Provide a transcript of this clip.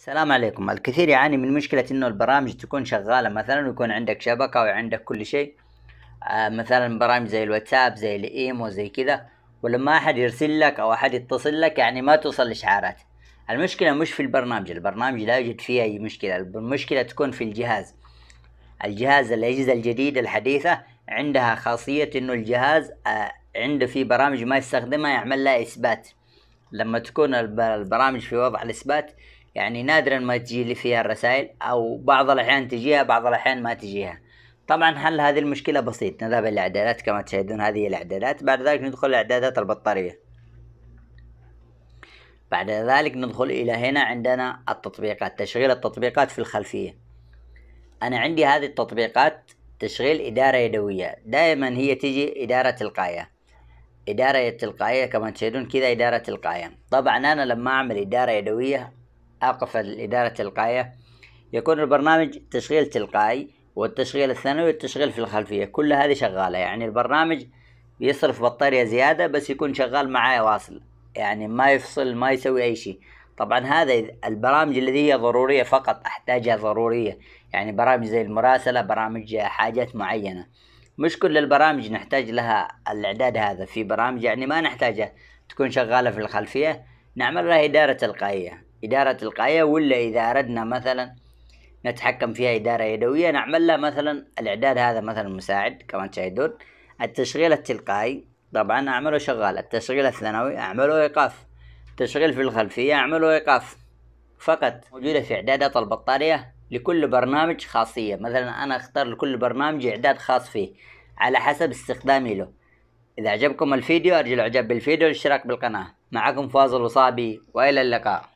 السلام عليكم الكثير يعاني من مشكلة انه البرامج تكون شغالة مثلا ويكون عندك شبكة وعندك كل شيء آه، مثلا برامج زي الواتساب زي الايمو زي كذا ولما احد يرسل لك او احد يتصل لك يعني ما توصل الاشعارات المشكلة مش في البرنامج البرنامج لا يوجد فيه اي مشكلة المشكلة تكون في الجهاز الجهاز الاجهزة الجديدة الحديثة عندها خاصية انه الجهاز آه، عنده في برامج ما يستخدمها يعمل لها اثبات لما تكون البرامج في وضع الاثبات يعني نادرا ما تجي لي فيها الرسائل او بعض الاحيان تجيها بعض الاحيان ما تجيها طبعا حل هذه المشكلة بسيط نذهب الى الاعدادات كما تشاهدون هذه الاعدادات بعد ذلك ندخل اعدادات البطارية بعد ذلك ندخل الى هنا عندنا التطبيقات تشغيل التطبيقات في الخلفية انا عندي هذه التطبيقات تشغيل إدارة يدوية دائما هي تجي إدارة تلقائية إدارة تلقائية كما تشاهدون كذا إدارة تلقائية طبعا أنا لما أعمل إدارة يدوية أقف الإدارة التلقائية يكون البرنامج تشغيل تلقائي والتشغيل الثانوي والتشغيل في الخلفية كل هذه شغالة يعني البرنامج بيصرف بطارية زيادة بس يكون شغال معايا واصل يعني ما يفصل ما يسوي أي شيء طبعا هذا البرامج اللي هي ضرورية فقط أحتاجها ضرورية يعني برامج زي المراسلة برامج حاجات معينة مش كل البرامج نحتاج لها الإعداد هذا في برامج يعني ما نحتاجها تكون شغالة في الخلفية نعمل لها إدارة تلقائية إدارة تلقائية ولا إذا أردنا مثلا نتحكم فيها إدارة يدوية نعمل لها مثلا الإعداد هذا مثلا مساعد كما تشاهدون التشغيل التلقائي طبعا أعمله شغال التشغيل الثانوي أعمله إيقاف التشغيل في الخلفية أعمله إيقاف فقط موجودة في إعدادات البطارية لكل برنامج خاصية مثلا أنا أختار لكل برنامج إعداد خاص فيه على حسب استخدامي له إذا عجبكم الفيديو أرجو الإعجاب بالفيديو والاشتراك بالقناة معكم فاضل وصابي وإلى اللقاء